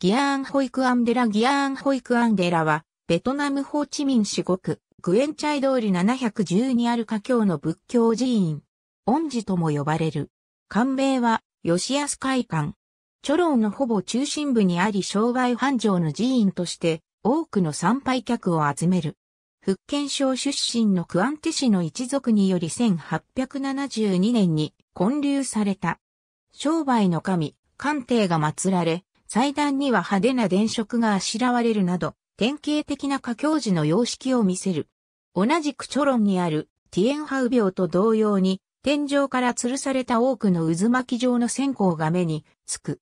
ギアーンホイクアンデラギアーンホイクアンデラは、ベトナムホーチミン市国、グエンチャイ通り710にある華僑の仏教寺院、恩寺とも呼ばれる。官名は、吉安会館。チョロンのほぼ中心部にあり商売繁盛の寺院として、多くの参拝客を集める。福建省出身のクアンテ氏の一族により1872年に建立された。商売の神、官邸が祀られ、祭壇には派手な電飾があしらわれるなど、典型的な華教寺の様式を見せる。同じくチョロンにあるティエンハウ廟と同様に、天井から吊るされた多くの渦巻き状の線香が目につく。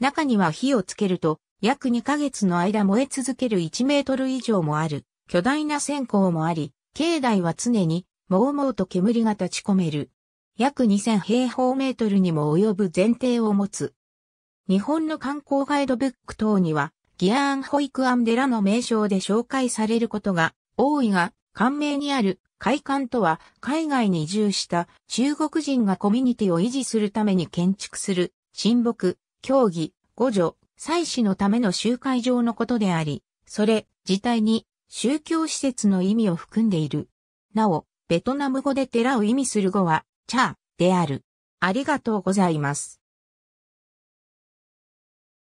中には火をつけると、約2ヶ月の間燃え続ける1メートル以上もある、巨大な線香もあり、境内は常に、もうもうと煙が立ち込める。約2000平方メートルにも及ぶ前提を持つ日本の観光ガイドブック等には、ギアーンホイクアンデラの名称で紹介されることが多いが、官名にある会館とは海外に移住した中国人がコミュニティを維持するために建築する親睦、協議、互助、祭祀のための集会場のことであり、それ自体に宗教施設の意味を含んでいる。なお、ベトナム語で寺を意味する語は、チャーである。ありがとうございます。